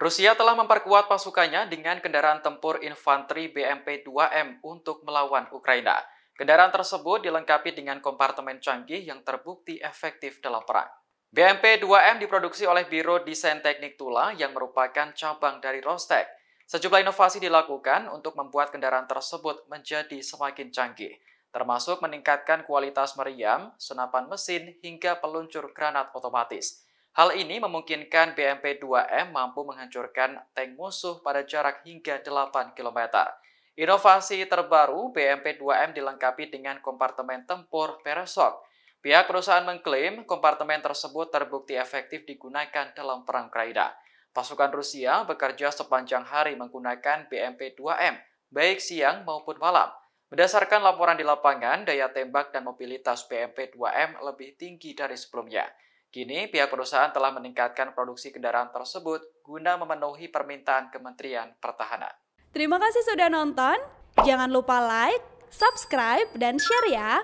Rusia telah memperkuat pasukannya dengan kendaraan tempur infanteri BMP-2M untuk melawan Ukraina. Kendaraan tersebut dilengkapi dengan kompartemen canggih yang terbukti efektif dalam perang. BMP-2M diproduksi oleh Biro Desain Teknik Tula yang merupakan cabang dari Rostek. Sejumlah inovasi dilakukan untuk membuat kendaraan tersebut menjadi semakin canggih, termasuk meningkatkan kualitas meriam, senapan mesin, hingga peluncur granat otomatis. Hal ini memungkinkan BMP-2M mampu menghancurkan tank musuh pada jarak hingga 8 km. Inovasi terbaru BMP-2M dilengkapi dengan kompartemen tempur peresok. Pihak perusahaan mengklaim kompartemen tersebut terbukti efektif digunakan dalam perang Ukraina. Pasukan Rusia bekerja sepanjang hari menggunakan BMP-2M, baik siang maupun malam. Berdasarkan laporan di lapangan, daya tembak dan mobilitas BMP-2M lebih tinggi dari sebelumnya. Kini pihak perusahaan telah meningkatkan produksi kendaraan tersebut guna memenuhi permintaan Kementerian Pertahanan. Terima kasih sudah nonton. Jangan lupa like, subscribe, dan share ya.